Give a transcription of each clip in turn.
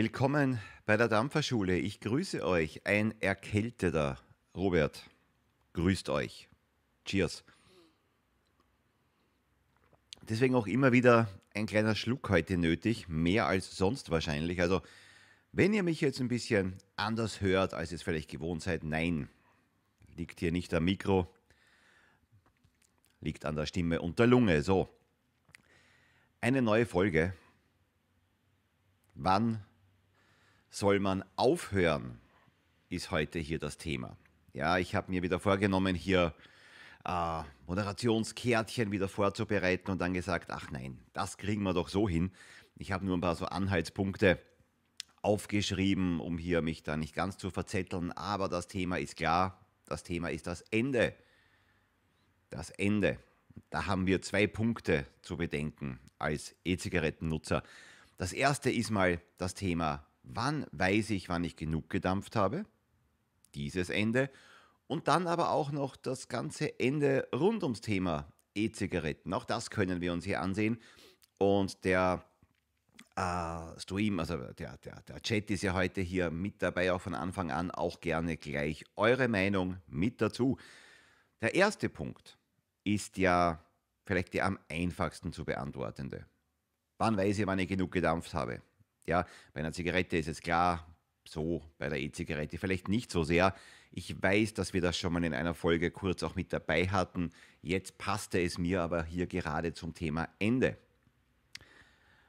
Willkommen bei der Dampferschule. Ich grüße euch. Ein erkälteter Robert grüßt euch. Cheers. Deswegen auch immer wieder ein kleiner Schluck heute nötig, mehr als sonst wahrscheinlich. Also, wenn ihr mich jetzt ein bisschen anders hört, als ihr es vielleicht gewohnt seid, nein, liegt hier nicht am Mikro, liegt an der Stimme und der Lunge. So, eine neue Folge. Wann soll man aufhören, ist heute hier das Thema. Ja, ich habe mir wieder vorgenommen, hier äh, Moderationskärtchen wieder vorzubereiten und dann gesagt, ach nein, das kriegen wir doch so hin. Ich habe nur ein paar so Anhaltspunkte aufgeschrieben, um hier mich da nicht ganz zu verzetteln, aber das Thema ist klar, das Thema ist das Ende. Das Ende. Da haben wir zwei Punkte zu bedenken als E-Zigarettennutzer. Das erste ist mal das Thema wann weiß ich, wann ich genug gedampft habe? Dieses Ende. Und dann aber auch noch das ganze Ende rund ums Thema E-Zigaretten. Auch das können wir uns hier ansehen. Und der äh, Stream, also der, der, der Chat ist ja heute hier mit dabei, auch von Anfang an, auch gerne gleich eure Meinung mit dazu. Der erste Punkt ist ja vielleicht der am einfachsten zu beantwortende. Wann weiß ich, wann ich genug gedampft habe? Ja, bei einer Zigarette ist es klar, so bei der E-Zigarette vielleicht nicht so sehr. Ich weiß, dass wir das schon mal in einer Folge kurz auch mit dabei hatten. Jetzt passte es mir aber hier gerade zum Thema Ende.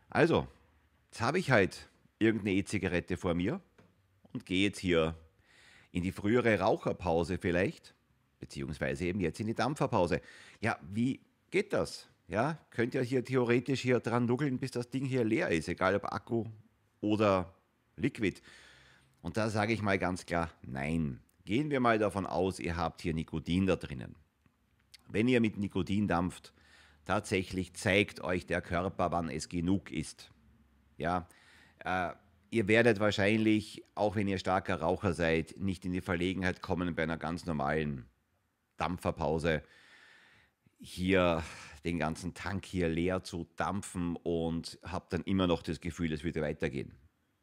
Also, jetzt habe ich halt irgendeine E-Zigarette vor mir und gehe jetzt hier in die frühere Raucherpause vielleicht, beziehungsweise eben jetzt in die Dampferpause. Ja, wie geht das? Ja, könnt ihr hier theoretisch hier dran nuckeln, bis das Ding hier leer ist, egal ob Akku oder Liquid? Und da sage ich mal ganz klar, nein. Gehen wir mal davon aus, ihr habt hier Nikotin da drinnen. Wenn ihr mit Nikotin dampft, tatsächlich zeigt euch der Körper, wann es genug ist. Ja, äh, ihr werdet wahrscheinlich, auch wenn ihr starker Raucher seid, nicht in die Verlegenheit kommen, bei einer ganz normalen Dampferpause hier den ganzen Tank hier leer zu dampfen und habe dann immer noch das Gefühl, es würde weitergehen.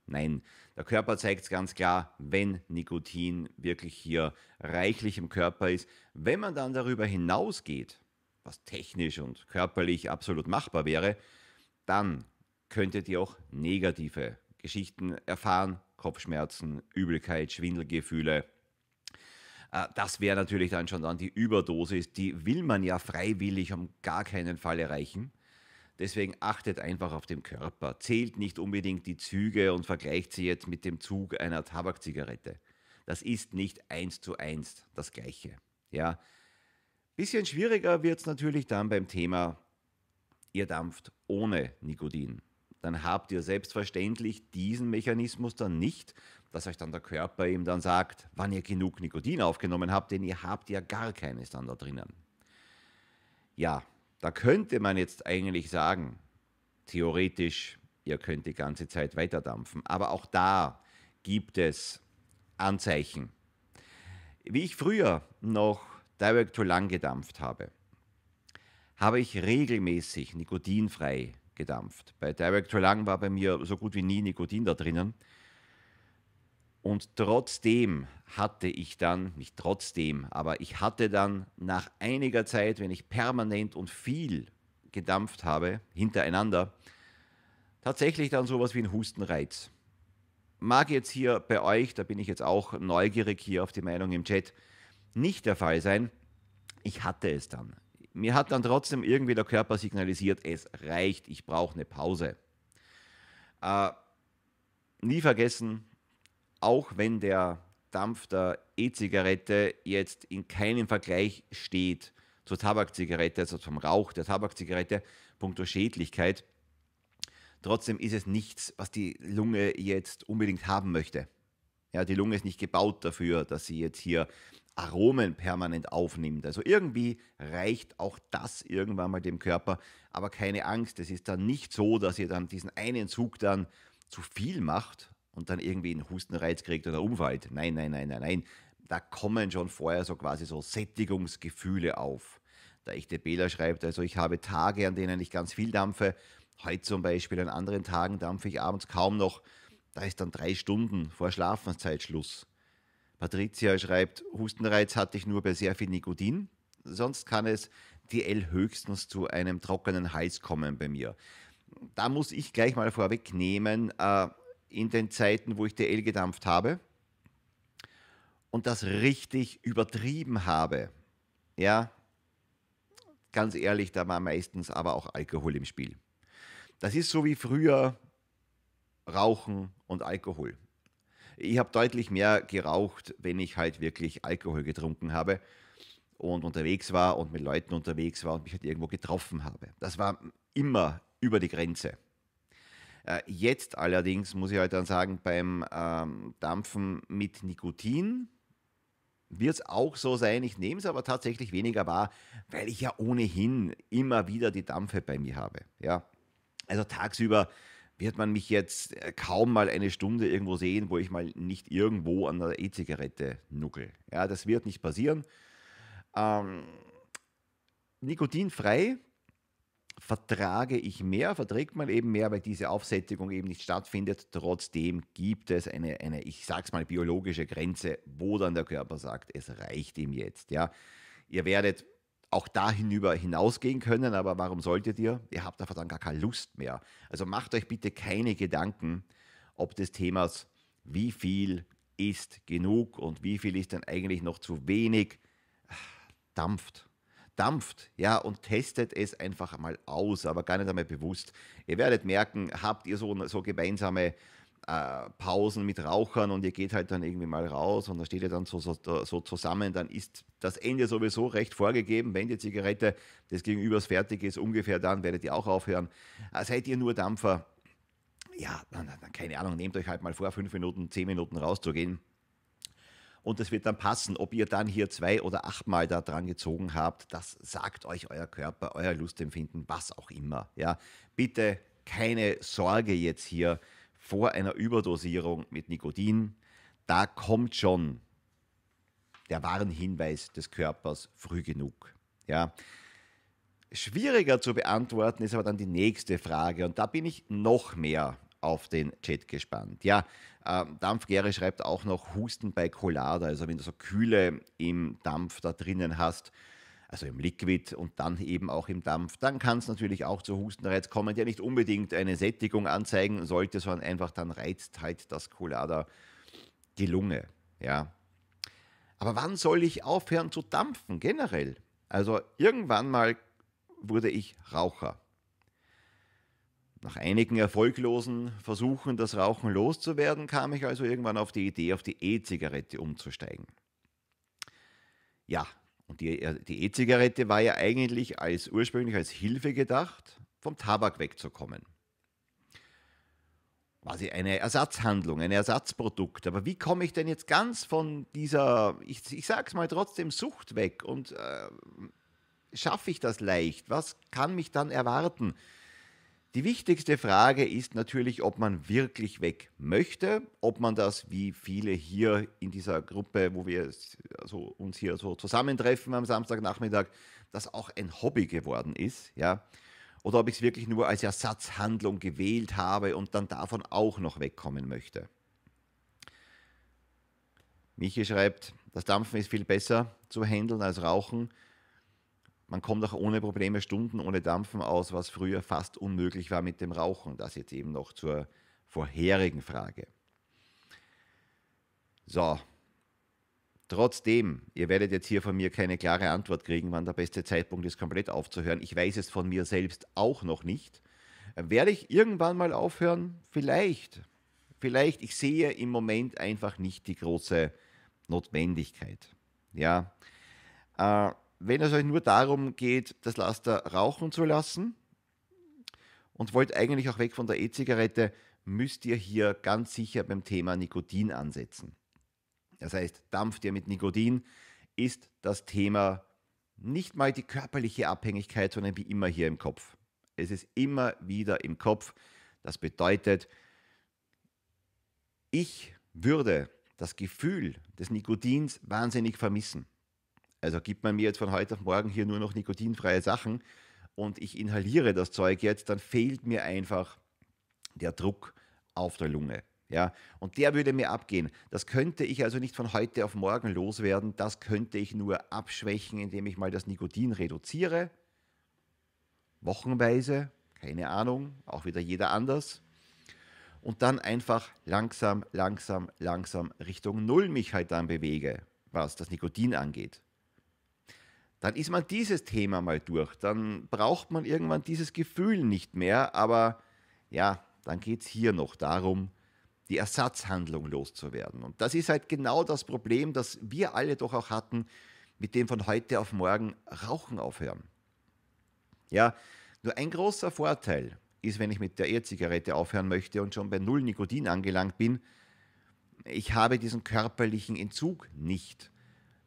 Nein, der Körper zeigt es ganz klar, wenn Nikotin wirklich hier reichlich im Körper ist. Wenn man dann darüber hinausgeht, was technisch und körperlich absolut machbar wäre, dann könntet ihr auch negative Geschichten erfahren, Kopfschmerzen, Übelkeit, Schwindelgefühle, äh, das wäre natürlich dann schon dann die Überdosis. Die will man ja freiwillig um gar keinen Fall erreichen. Mhm. Deswegen achtet einfach auf den Körper. Zählt nicht unbedingt die Züge und vergleicht sie jetzt mit dem Zug einer Tabakzigarette. Das ist nicht eins zu eins das Gleiche. Ja. Bisschen schwieriger wird es natürlich dann beim Thema, ihr dampft ohne Nikotin. Dann habt ihr selbstverständlich diesen Mechanismus dann nicht dass euch dann der Körper eben dann sagt, wann ihr genug Nikotin aufgenommen habt, denn ihr habt ja gar keines dann da drinnen. Ja, da könnte man jetzt eigentlich sagen, theoretisch, ihr könnt die ganze Zeit weiterdampfen, aber auch da gibt es Anzeichen. Wie ich früher noch Direct to lang gedampft habe, habe ich regelmäßig nikotinfrei gedampft. Bei Direct to lang war bei mir so gut wie nie Nikotin da drinnen. Und trotzdem hatte ich dann, nicht trotzdem, aber ich hatte dann nach einiger Zeit, wenn ich permanent und viel gedampft habe, hintereinander, tatsächlich dann sowas wie einen Hustenreiz. Mag jetzt hier bei euch, da bin ich jetzt auch neugierig hier auf die Meinung im Chat, nicht der Fall sein. Ich hatte es dann. Mir hat dann trotzdem irgendwie der Körper signalisiert, es reicht, ich brauche eine Pause. Äh, nie vergessen, auch wenn der Dampf der E-Zigarette jetzt in keinem Vergleich steht zur Tabakzigarette, also zum Rauch der Tabakzigarette, punkto Schädlichkeit, trotzdem ist es nichts, was die Lunge jetzt unbedingt haben möchte. Ja, die Lunge ist nicht gebaut dafür, dass sie jetzt hier Aromen permanent aufnimmt. Also irgendwie reicht auch das irgendwann mal dem Körper. Aber keine Angst, es ist dann nicht so, dass ihr dann diesen einen Zug dann zu viel macht, und dann irgendwie einen Hustenreiz kriegt oder umfällt. Nein, nein, nein, nein, nein. Da kommen schon vorher so quasi so Sättigungsgefühle auf. Der echte Bela schreibt, also ich habe Tage, an denen ich ganz viel dampfe. Heute zum Beispiel, an anderen Tagen dampfe ich abends kaum noch. Da ist dann drei Stunden vor Schlafenszeit Schluss. Patricia schreibt, Hustenreiz hatte ich nur bei sehr viel Nikotin. Sonst kann es TL höchstens zu einem trockenen Hals kommen bei mir. Da muss ich gleich mal vorwegnehmen, äh, in den Zeiten, wo ich DL gedampft habe und das richtig übertrieben habe, ja, ganz ehrlich, da war meistens aber auch Alkohol im Spiel. Das ist so wie früher Rauchen und Alkohol. Ich habe deutlich mehr geraucht, wenn ich halt wirklich Alkohol getrunken habe und unterwegs war und mit Leuten unterwegs war und mich halt irgendwo getroffen habe. Das war immer über die Grenze. Äh, jetzt allerdings muss ich halt dann sagen, beim ähm, Dampfen mit Nikotin wird es auch so sein. Ich nehme es aber tatsächlich weniger wahr, weil ich ja ohnehin immer wieder die Dampfe bei mir habe. Ja? Also tagsüber wird man mich jetzt äh, kaum mal eine Stunde irgendwo sehen, wo ich mal nicht irgendwo an der E-Zigarette nuckel. Ja, das wird nicht passieren. Ähm, nikotinfrei vertrage ich mehr, verträgt man eben mehr, weil diese Aufsättigung eben nicht stattfindet. Trotzdem gibt es eine, eine ich sag's mal, biologische Grenze, wo dann der Körper sagt, es reicht ihm jetzt. Ja, ihr werdet auch da hinüber hinausgehen können, aber warum solltet ihr? Ihr habt einfach dann gar keine Lust mehr. Also macht euch bitte keine Gedanken, ob des Themas, wie viel ist genug und wie viel ist dann eigentlich noch zu wenig, ah, dampft dampft, ja, und testet es einfach mal aus, aber gar nicht einmal bewusst. Ihr werdet merken, habt ihr so, so gemeinsame äh, Pausen mit Rauchern und ihr geht halt dann irgendwie mal raus und da steht ihr dann so, so, so, zusammen, dann ist das Ende sowieso recht vorgegeben. Wenn die Zigarette des Gegenübers fertig ist, ungefähr dann werdet ihr auch aufhören. Äh, seid ihr nur Dampfer, ja, dann, dann keine Ahnung, nehmt euch halt mal vor, fünf Minuten, zehn Minuten rauszugehen und es wird dann passen. Ob ihr dann hier zwei oder achtmal da dran gezogen habt, das sagt euch euer Körper, euer Lustempfinden, was auch immer. Ja, bitte keine Sorge jetzt hier vor einer Überdosierung mit Nikotin. Da kommt schon der Warnhinweis des Körpers früh genug. Ja. Schwieriger zu beantworten ist aber dann die nächste Frage und da bin ich noch mehr auf den Chat gespannt. Ja, äh, Dampfgere schreibt auch noch Husten bei Colada, also wenn du so Kühle im Dampf da drinnen hast, also im Liquid und dann eben auch im Dampf, dann kann es natürlich auch zu Hustenreiz kommen, der nicht unbedingt eine Sättigung anzeigen sollte, sondern einfach dann reizt halt das Colada die Lunge. Ja. Aber wann soll ich aufhören zu dampfen generell? Also irgendwann mal wurde ich Raucher. Nach einigen erfolglosen Versuchen, das Rauchen loszuwerden, kam ich also irgendwann auf die Idee, auf die E-Zigarette umzusteigen. Ja, und äh, die E-Zigarette war ja eigentlich als ursprünglich als Hilfe gedacht, vom Tabak wegzukommen. Quasi eine Ersatzhandlung, ein Ersatzprodukt. Aber wie komme ich denn jetzt ganz von dieser, ich, ich sage es mal trotzdem, Sucht weg und äh, schaffe ich das leicht? Was kann mich dann erwarten? Die wichtigste Frage ist natürlich, ob man wirklich weg möchte, ob man das, wie viele hier in dieser Gruppe, wo wir also uns hier so zusammentreffen am Samstagnachmittag, das auch ein Hobby geworden ist, ja, oder ob ich es wirklich nur als Ersatzhandlung gewählt habe und dann davon auch noch wegkommen möchte. Michi schreibt, das Dampfen ist viel besser zu handeln als Rauchen man kommt auch ohne Probleme Stunden ohne Dampfen aus, was früher fast unmöglich war mit dem Rauchen. Das jetzt eben noch zur vorherigen Frage. So. Trotzdem, ihr werdet jetzt hier von mir keine klare Antwort kriegen, wann der beste Zeitpunkt ist, komplett aufzuhören. Ich weiß es von mir selbst auch noch nicht. Werde ich irgendwann mal aufhören? Vielleicht. Vielleicht, ich sehe im Moment einfach nicht die große Notwendigkeit. Ja. Äh, wenn es euch nur darum geht, das Laster rauchen zu lassen und wollt eigentlich auch weg von der E-Zigarette, müsst ihr hier ganz sicher beim Thema Nikotin ansetzen. Das heißt, dampft ihr mit Nikotin, ist das Thema nicht mal die körperliche Abhängigkeit, sondern wie immer hier im Kopf. Es ist immer wieder im Kopf. Das bedeutet, ich würde das Gefühl des Nikotins wahnsinnig vermissen. Also gibt man mir jetzt von heute auf morgen hier nur noch nikotinfreie Sachen und ich inhaliere das Zeug jetzt, dann fehlt mir einfach der Druck auf der Lunge. Ja, und der würde mir abgehen. Das könnte ich also nicht von heute auf morgen loswerden. Das könnte ich nur abschwächen, indem ich mal das Nikotin reduziere. Wochenweise, keine Ahnung, auch wieder jeder anders. Und dann einfach langsam, langsam, langsam Richtung Null mich halt dann bewege, was das Nikotin angeht dann ist man dieses Thema mal durch. Dann braucht man irgendwann dieses Gefühl nicht mehr. Aber ja, dann geht es hier noch darum, die Ersatzhandlung loszuwerden. Und das ist halt genau das Problem, das wir alle doch auch hatten, mit dem von heute auf morgen Rauchen aufhören. Ja, nur ein großer Vorteil ist, wenn ich mit der E-Zigarette aufhören möchte und schon bei null Nikotin angelangt bin, ich habe diesen körperlichen Entzug nicht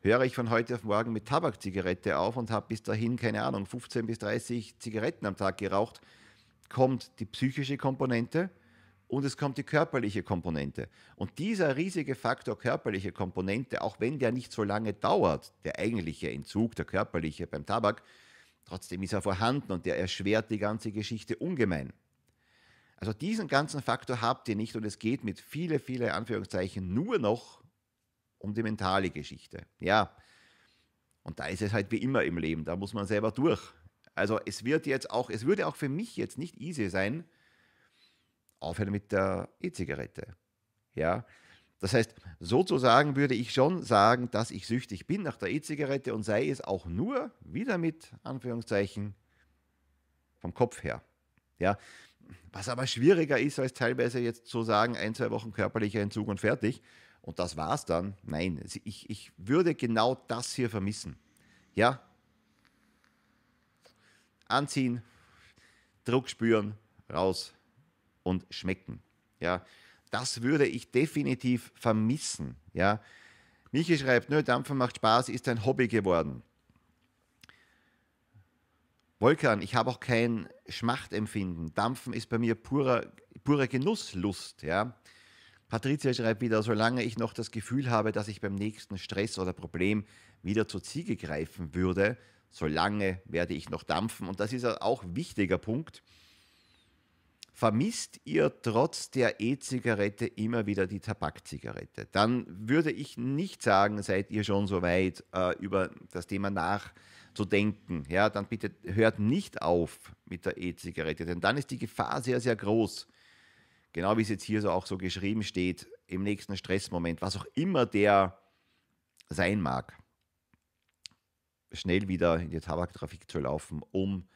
höre ich von heute auf morgen mit Tabakzigarette auf und habe bis dahin, keine Ahnung, 15 bis 30 Zigaretten am Tag geraucht, kommt die psychische Komponente und es kommt die körperliche Komponente. Und dieser riesige Faktor körperliche Komponente, auch wenn der nicht so lange dauert, der eigentliche Entzug, der körperliche beim Tabak, trotzdem ist er vorhanden und der erschwert die ganze Geschichte ungemein. Also diesen ganzen Faktor habt ihr nicht und es geht mit viele, viele Anführungszeichen nur noch um die mentale Geschichte. Ja, und da ist es halt wie immer im Leben, da muss man selber durch. Also es wird jetzt auch, es würde auch für mich jetzt nicht easy sein, aufhören mit der E-Zigarette. Ja, das heißt, sozusagen würde ich schon sagen, dass ich süchtig bin nach der E-Zigarette und sei es auch nur wieder mit Anführungszeichen vom Kopf her. Ja, was aber schwieriger ist, als teilweise jetzt zu sagen, ein, zwei Wochen körperlicher Entzug und fertig, und das war's dann. Nein, ich, ich würde genau das hier vermissen. Ja? Anziehen, Druck spüren, raus und schmecken. Ja? Das würde ich definitiv vermissen. Ja? Michi schreibt, nö, Dampfen macht Spaß, ist ein Hobby geworden. Volkan, ich habe auch kein Schmachtempfinden. Dampfen ist bei mir purer, purer Genusslust. Ja? Patricia schreibt wieder, solange ich noch das Gefühl habe, dass ich beim nächsten Stress oder Problem wieder zur Ziege greifen würde, solange werde ich noch dampfen. Und das ist auch ein wichtiger Punkt. Vermisst ihr trotz der E-Zigarette immer wieder die Tabakzigarette? Dann würde ich nicht sagen, seid ihr schon so weit, äh, über das Thema nachzudenken. Ja, dann bitte hört nicht auf mit der E-Zigarette, denn dann ist die Gefahr sehr, sehr groß genau wie es jetzt hier so auch so geschrieben steht, im nächsten Stressmoment, was auch immer der sein mag, schnell wieder in die Tabaktrafik zu laufen, um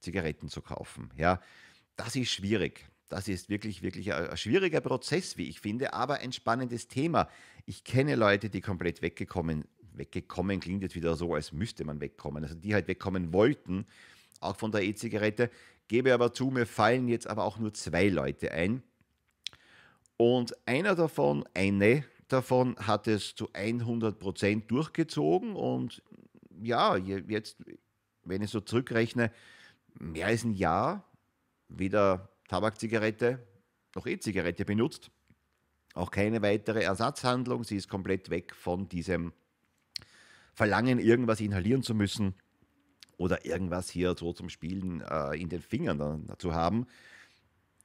Zigaretten zu kaufen. Ja, das ist schwierig. Das ist wirklich, wirklich ein schwieriger Prozess, wie ich finde, aber ein spannendes Thema. Ich kenne Leute, die komplett weggekommen, sind. weggekommen klingt jetzt wieder so, als müsste man wegkommen, also die halt wegkommen wollten, auch von der E-Zigarette. Gebe aber zu, mir fallen jetzt aber auch nur zwei Leute ein, und einer davon, eine davon hat es zu 100 Prozent durchgezogen und ja, jetzt, wenn ich so zurückrechne, mehr als ein Jahr weder Tabakzigarette noch E-Zigarette benutzt. Auch keine weitere Ersatzhandlung. Sie ist komplett weg von diesem Verlangen, irgendwas inhalieren zu müssen oder irgendwas hier so zum Spielen äh, in den Fingern zu haben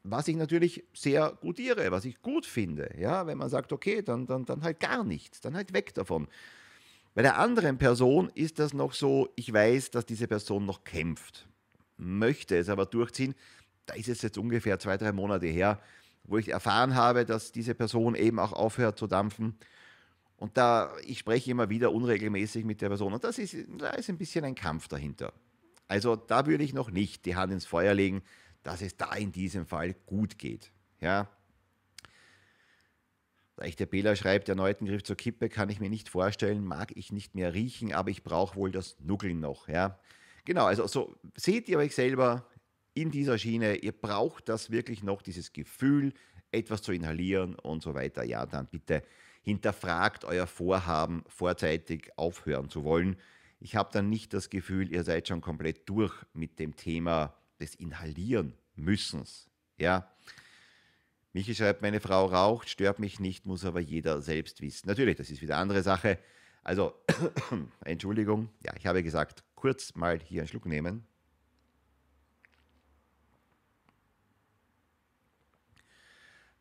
was ich natürlich sehr gutiere, was ich gut finde. Ja, wenn man sagt, okay, dann, dann, dann halt gar nichts, dann halt weg davon. Bei der anderen Person ist das noch so, ich weiß, dass diese Person noch kämpft, möchte es aber durchziehen. Da ist es jetzt ungefähr zwei, drei Monate her, wo ich erfahren habe, dass diese Person eben auch aufhört zu dampfen. Und da, ich spreche immer wieder unregelmäßig mit der Person. Und das ist, da ist ein bisschen ein Kampf dahinter. Also da würde ich noch nicht die Hand ins Feuer legen, dass es da in diesem Fall gut geht. Ja. Leichter Bela schreibt, erneuten Griff zur Kippe kann ich mir nicht vorstellen, mag ich nicht mehr riechen, aber ich brauche wohl das Nuckeln noch. Ja. Genau, also so seht ihr euch selber in dieser Schiene, ihr braucht das wirklich noch, dieses Gefühl, etwas zu inhalieren und so weiter. Ja, dann bitte hinterfragt euer Vorhaben, vorzeitig aufhören zu wollen. Ich habe dann nicht das Gefühl, ihr seid schon komplett durch mit dem Thema des Inhalieren müssen. Ja. Michi schreibt, meine Frau raucht, stört mich nicht, muss aber jeder selbst wissen. Natürlich, das ist wieder eine andere Sache. Also, Entschuldigung, ja, ich habe gesagt, kurz mal hier einen Schluck nehmen.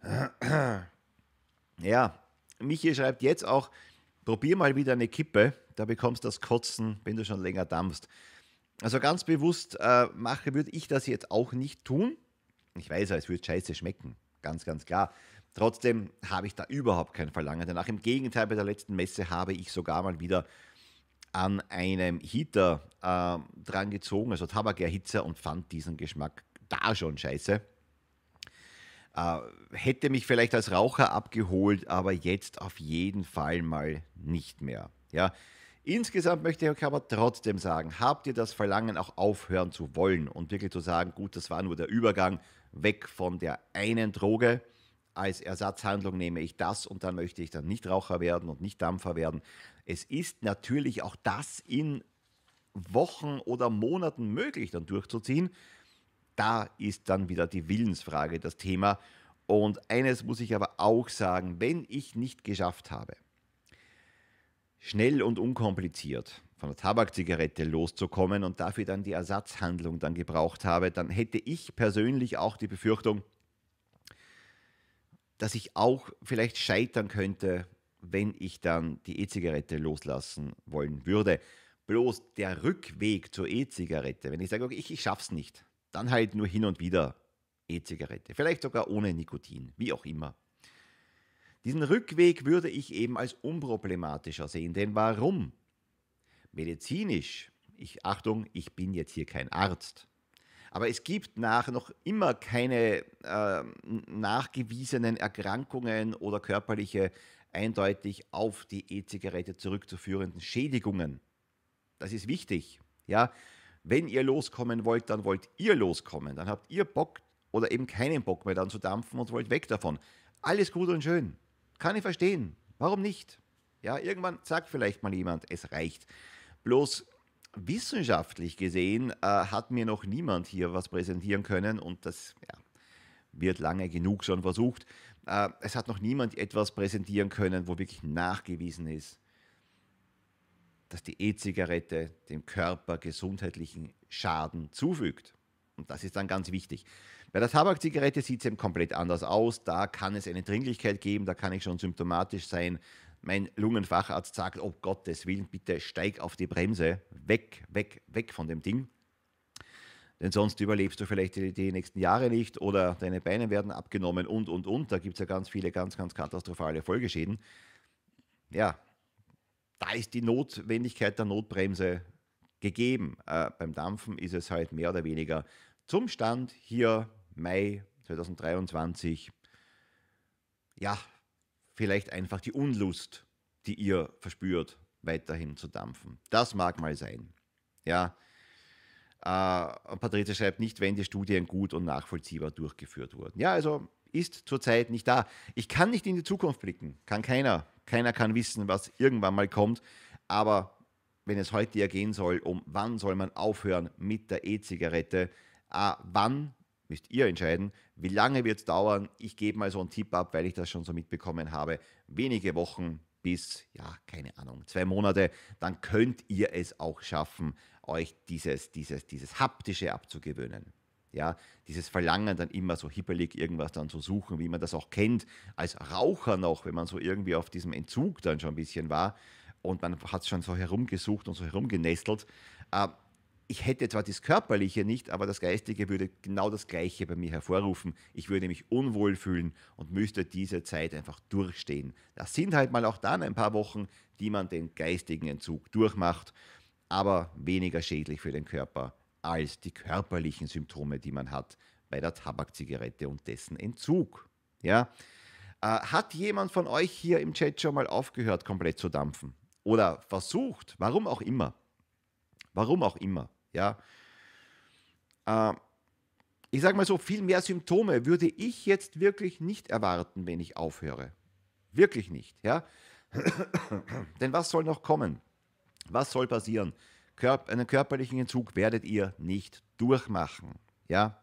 Ja, Michi schreibt jetzt auch, probier mal wieder eine Kippe, da bekommst du das Kotzen, wenn du schon länger dampfst. Also ganz bewusst äh, mache, würde ich das jetzt auch nicht tun. Ich weiß ja, es wird scheiße schmecken, ganz, ganz klar. Trotzdem habe ich da überhaupt kein Verlangen danach. Im Gegenteil, bei der letzten Messe habe ich sogar mal wieder an einem Heater äh, dran gezogen, also Tabakerhitzer, und fand diesen Geschmack da schon scheiße. Äh, hätte mich vielleicht als Raucher abgeholt, aber jetzt auf jeden Fall mal nicht mehr. Ja, Insgesamt möchte ich euch aber trotzdem sagen, habt ihr das Verlangen auch aufhören zu wollen und wirklich zu sagen, gut, das war nur der Übergang weg von der einen Droge. Als Ersatzhandlung nehme ich das und dann möchte ich dann nicht Raucher werden und nicht Dampfer werden. Es ist natürlich auch das in Wochen oder Monaten möglich dann durchzuziehen. Da ist dann wieder die Willensfrage das Thema. Und eines muss ich aber auch sagen, wenn ich nicht geschafft habe, schnell und unkompliziert von der Tabakzigarette loszukommen und dafür dann die Ersatzhandlung dann gebraucht habe, dann hätte ich persönlich auch die Befürchtung, dass ich auch vielleicht scheitern könnte, wenn ich dann die E-Zigarette loslassen wollen würde. Bloß der Rückweg zur E-Zigarette, wenn ich sage, okay, ich, ich schaff's nicht, dann halt nur hin und wieder E-Zigarette. Vielleicht sogar ohne Nikotin, wie auch immer. Diesen Rückweg würde ich eben als unproblematischer sehen, denn warum? Medizinisch, ich, Achtung, ich bin jetzt hier kein Arzt, aber es gibt nach noch immer keine äh, nachgewiesenen Erkrankungen oder körperliche eindeutig auf die E-Zigarette zurückzuführenden Schädigungen. Das ist wichtig. Ja? Wenn ihr loskommen wollt, dann wollt ihr loskommen. Dann habt ihr Bock oder eben keinen Bock mehr dann zu dampfen und wollt weg davon. Alles gut und schön. Kann ich verstehen. Warum nicht? Ja, irgendwann sagt vielleicht mal jemand, es reicht. Bloß wissenschaftlich gesehen äh, hat mir noch niemand hier was präsentieren können und das ja, wird lange genug schon versucht. Äh, es hat noch niemand etwas präsentieren können, wo wirklich nachgewiesen ist, dass die E-Zigarette dem Körper gesundheitlichen Schaden zufügt. Und das ist dann ganz wichtig. Bei der Tabakzigarette sieht es eben komplett anders aus. Da kann es eine Dringlichkeit geben, da kann ich schon symptomatisch sein. Mein Lungenfacharzt sagt, oh Gottes Willen, bitte steig auf die Bremse, weg, weg, weg von dem Ding. Denn sonst überlebst du vielleicht die, die nächsten Jahre nicht oder deine Beine werden abgenommen und, und, und. Da gibt es ja ganz viele ganz, ganz katastrophale Folgeschäden. Ja, da ist die Notwendigkeit der Notbremse gegeben. Äh, beim Dampfen ist es halt mehr oder weniger zum Stand hier Mai 2023, ja, vielleicht einfach die Unlust, die ihr verspürt, weiterhin zu dampfen. Das mag mal sein. Ja. Äh, Patrizia schreibt nicht, wenn die Studien gut und nachvollziehbar durchgeführt wurden. Ja, also ist zurzeit nicht da. Ich kann nicht in die Zukunft blicken. Kann keiner. Keiner kann wissen, was irgendwann mal kommt. Aber wenn es heute ja gehen soll, um wann soll man aufhören mit der E-Zigarette, äh, wann müsst ihr entscheiden, wie lange wird es dauern. Ich gebe mal so einen Tipp ab, weil ich das schon so mitbekommen habe. Wenige Wochen bis, ja, keine Ahnung, zwei Monate, dann könnt ihr es auch schaffen, euch dieses, dieses, dieses Haptische abzugewöhnen. Ja, dieses Verlangen dann immer so hippelig irgendwas dann zu suchen, wie man das auch kennt, als Raucher noch, wenn man so irgendwie auf diesem Entzug dann schon ein bisschen war und man hat es schon so herumgesucht und so herumgenestelt. Äh, ich hätte zwar das Körperliche nicht, aber das Geistige würde genau das Gleiche bei mir hervorrufen. Ich würde mich unwohl fühlen und müsste diese Zeit einfach durchstehen. Das sind halt mal auch dann ein paar Wochen, die man den geistigen Entzug durchmacht, aber weniger schädlich für den Körper als die körperlichen Symptome, die man hat bei der Tabakzigarette und dessen Entzug. Ja? Äh, hat jemand von euch hier im Chat schon mal aufgehört, komplett zu dampfen? Oder versucht, warum auch immer? Warum auch immer? Ja. Äh, ich sage mal so, viel mehr Symptome würde ich jetzt wirklich nicht erwarten, wenn ich aufhöre. Wirklich nicht, ja. Denn was soll noch kommen? Was soll passieren? Körp einen körperlichen Entzug werdet ihr nicht durchmachen, ja.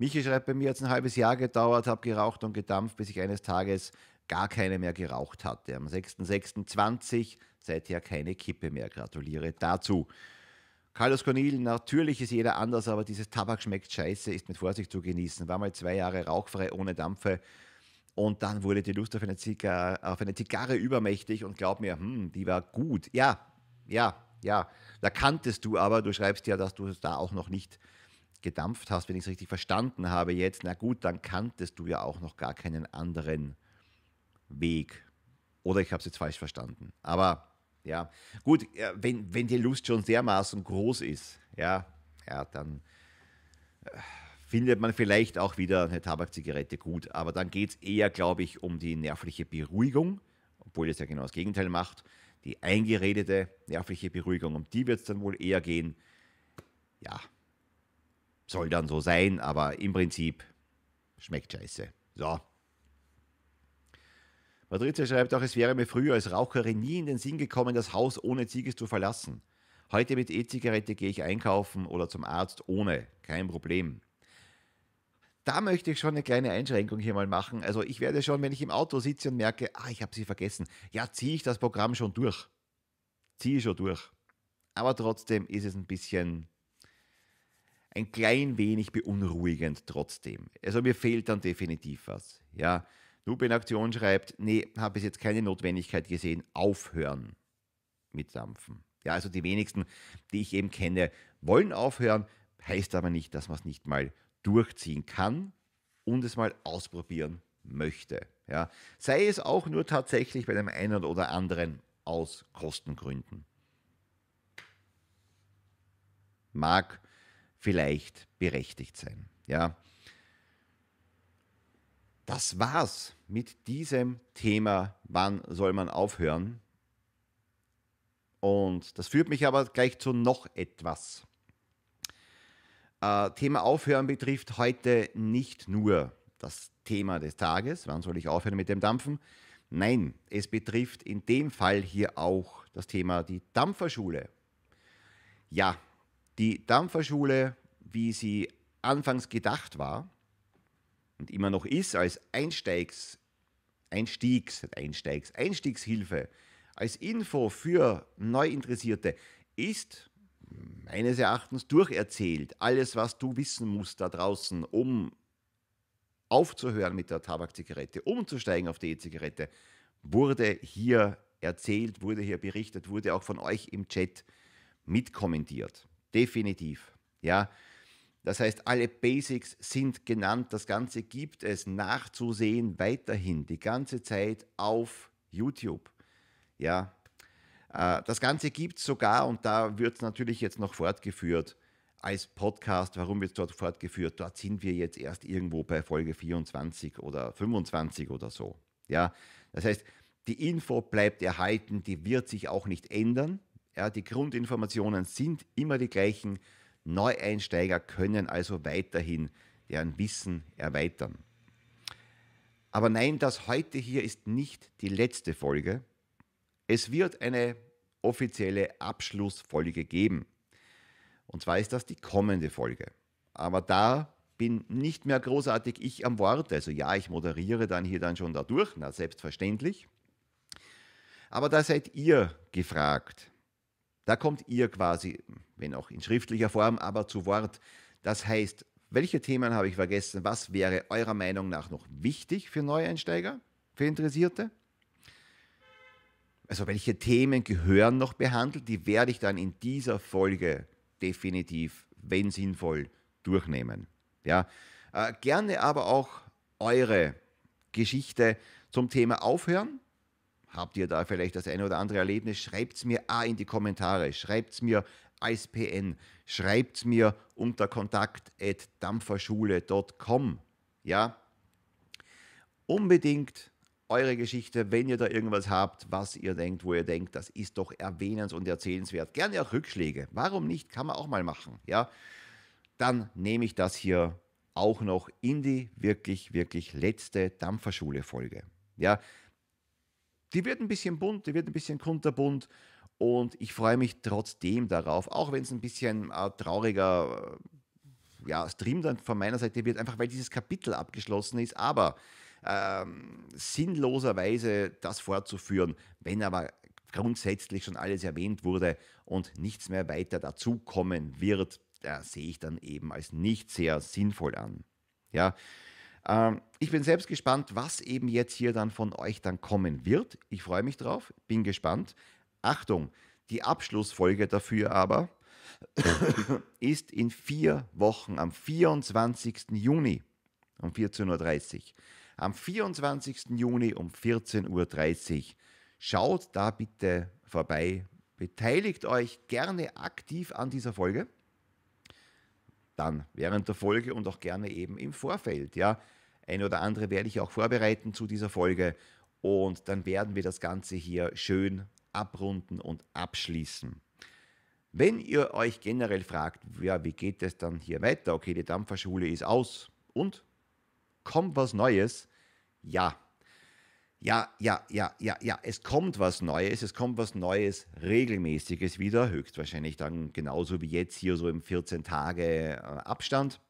Michi schreibt, bei mir hat es ein halbes Jahr gedauert, habe geraucht und gedampft, bis ich eines Tages gar keine mehr geraucht hatte. Am 6.6.20 seither keine Kippe mehr. Gratuliere dazu. Carlos Cornil, natürlich ist jeder anders, aber dieses Tabak schmeckt scheiße, ist mit Vorsicht zu genießen. War mal zwei Jahre rauchfrei ohne Dampfe und dann wurde die Lust auf eine, Ziga auf eine Zigarre übermächtig und glaub mir, hm, die war gut. Ja, ja, ja, da kanntest du aber, du schreibst ja, dass du es da auch noch nicht gedampft hast, wenn ich es richtig verstanden habe jetzt. Na gut, dann kanntest du ja auch noch gar keinen anderen Weg. Oder ich habe es jetzt falsch verstanden. Aber ja, gut, äh, wenn, wenn die Lust schon dermaßen groß ist, ja, ja, dann äh, findet man vielleicht auch wieder eine Tabakzigarette gut. Aber dann geht es eher, glaube ich, um die nervliche Beruhigung, obwohl es ja genau das Gegenteil macht. Die eingeredete nervliche Beruhigung, um die wird es dann wohl eher gehen. Ja, soll dann so sein, aber im Prinzip schmeckt scheiße. So. Madrizia schreibt auch, es wäre mir früher als Raucherin nie in den Sinn gekommen, das Haus ohne Ziegis zu verlassen. Heute mit E-Zigarette gehe ich einkaufen oder zum Arzt ohne, kein Problem. Da möchte ich schon eine kleine Einschränkung hier mal machen. Also ich werde schon, wenn ich im Auto sitze und merke, ah, ich habe sie vergessen, ja, ziehe ich das Programm schon durch. Ziehe ich schon durch. Aber trotzdem ist es ein bisschen, ein klein wenig beunruhigend trotzdem. Also mir fehlt dann definitiv was. Ja, Ruben Aktion schreibt, nee, habe bis jetzt keine Notwendigkeit gesehen, aufhören mit Dampfen. Ja, also die wenigsten, die ich eben kenne, wollen aufhören, heißt aber nicht, dass man es nicht mal durchziehen kann und es mal ausprobieren möchte. Ja, sei es auch nur tatsächlich bei dem einen oder anderen aus Kostengründen. Mag vielleicht berechtigt sein. Ja, das war's mit diesem Thema, wann soll man aufhören? Und das führt mich aber gleich zu noch etwas. Äh, Thema Aufhören betrifft heute nicht nur das Thema des Tages, wann soll ich aufhören mit dem Dampfen? Nein, es betrifft in dem Fall hier auch das Thema die Dampferschule. Ja, die Dampferschule, wie sie anfangs gedacht war, und immer noch ist, als Einsteigs, Einstiegs, Einsteigs, Einstiegshilfe, als Info für Neuinteressierte ist meines Erachtens durcherzählt. Alles, was du wissen musst da draußen, um aufzuhören mit der Tabakzigarette, umzusteigen auf die E-Zigarette, wurde hier erzählt, wurde hier berichtet, wurde auch von euch im Chat mitkommentiert. Definitiv. Ja, das heißt, alle Basics sind genannt. Das Ganze gibt es nachzusehen weiterhin die ganze Zeit auf YouTube. Ja, äh, das Ganze gibt es sogar und da wird es natürlich jetzt noch fortgeführt als Podcast. Warum wird es dort fortgeführt? Dort sind wir jetzt erst irgendwo bei Folge 24 oder 25 oder so. Ja, das heißt, die Info bleibt erhalten, die wird sich auch nicht ändern. Ja, die Grundinformationen sind immer die gleichen. Neueinsteiger können also weiterhin deren Wissen erweitern. Aber nein, das heute hier ist nicht die letzte Folge. Es wird eine offizielle Abschlussfolge geben. Und zwar ist das die kommende Folge. Aber da bin nicht mehr großartig ich am Wort. Also ja, ich moderiere dann hier dann schon dadurch, na selbstverständlich. Aber da seid ihr gefragt. Da kommt ihr quasi wenn auch in schriftlicher Form, aber zu Wort. Das heißt, welche Themen habe ich vergessen? Was wäre eurer Meinung nach noch wichtig für Neueinsteiger, für Interessierte? Also welche Themen gehören noch behandelt? Die werde ich dann in dieser Folge definitiv, wenn sinnvoll, durchnehmen. Ja, äh, gerne aber auch eure Geschichte zum Thema Aufhören. Habt ihr da vielleicht das eine oder andere Erlebnis? Schreibt es mir A in die Kommentare. Schreibt es mir als PN. Schreibt es mir unter kontakt.dampferschule.com. Ja, unbedingt eure Geschichte, wenn ihr da irgendwas habt, was ihr denkt, wo ihr denkt, das ist doch erwähnens- und erzählenswert. Gerne auch Rückschläge. Warum nicht? Kann man auch mal machen. Ja, dann nehme ich das hier auch noch in die wirklich, wirklich letzte Dampferschule-Folge. Ja, die wird ein bisschen bunt, die wird ein bisschen kunterbunt und ich freue mich trotzdem darauf, auch wenn es ein bisschen äh, trauriger äh, ja, Stream dann von meiner Seite wird, einfach weil dieses Kapitel abgeschlossen ist, aber ähm, sinnloserweise das fortzuführen, wenn aber grundsätzlich schon alles erwähnt wurde und nichts mehr weiter dazukommen wird, da sehe ich dann eben als nicht sehr sinnvoll an. Ja, ähm, ich bin selbst gespannt, was eben jetzt hier dann von euch dann kommen wird. Ich freue mich drauf, bin gespannt. Achtung, die Abschlussfolge dafür aber ist in vier Wochen am 24. Juni um 14.30 Uhr. Am 24. Juni um 14.30 Uhr. Schaut da bitte vorbei. Beteiligt euch gerne aktiv an dieser Folge. Dann während der Folge und auch gerne eben im Vorfeld. Ja, ein oder andere werde ich auch vorbereiten zu dieser Folge und dann werden wir das Ganze hier schön abrunden und abschließen. Wenn ihr euch generell fragt, ja, wie geht es dann hier weiter? Okay, die Dampferschule ist aus und kommt was Neues? Ja. Ja, ja, ja, ja, ja, es kommt was Neues, es kommt was Neues, regelmäßiges wieder, höchstwahrscheinlich dann genauso wie jetzt hier so im 14 Tage äh, Abstand.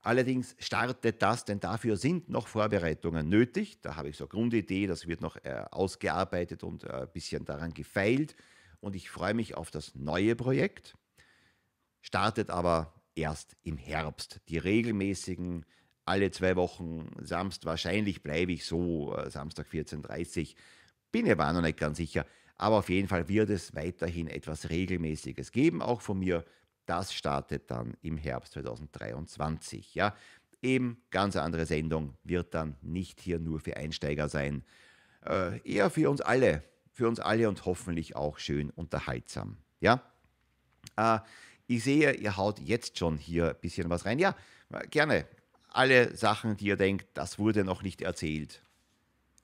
Allerdings startet das, denn dafür sind noch Vorbereitungen nötig. Da habe ich so eine Grundidee, das wird noch äh, ausgearbeitet und äh, ein bisschen daran gefeilt. Und ich freue mich auf das neue Projekt. Startet aber erst im Herbst. Die regelmäßigen, alle zwei Wochen, Samstag, wahrscheinlich bleibe ich so, äh, Samstag 14.30 Uhr. Bin mir aber noch nicht ganz sicher. Aber auf jeden Fall wird es weiterhin etwas Regelmäßiges geben, auch von mir das startet dann im Herbst 2023. Ja, eben ganz andere Sendung, wird dann nicht hier nur für Einsteiger sein, äh, eher für uns alle, für uns alle und hoffentlich auch schön unterhaltsam. Ja, äh, ich sehe, ihr haut jetzt schon hier ein bisschen was rein. Ja, gerne. Alle Sachen, die ihr denkt, das wurde noch nicht erzählt.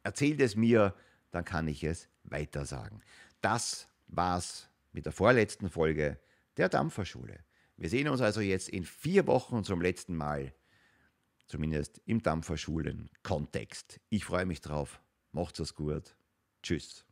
Erzählt es mir, dann kann ich es weitersagen. Das war's mit der vorletzten Folge der Dampferschule. Wir sehen uns also jetzt in vier Wochen zum letzten Mal, zumindest im Dampferschulen-Kontext. Ich freue mich drauf. Macht's es gut. Tschüss.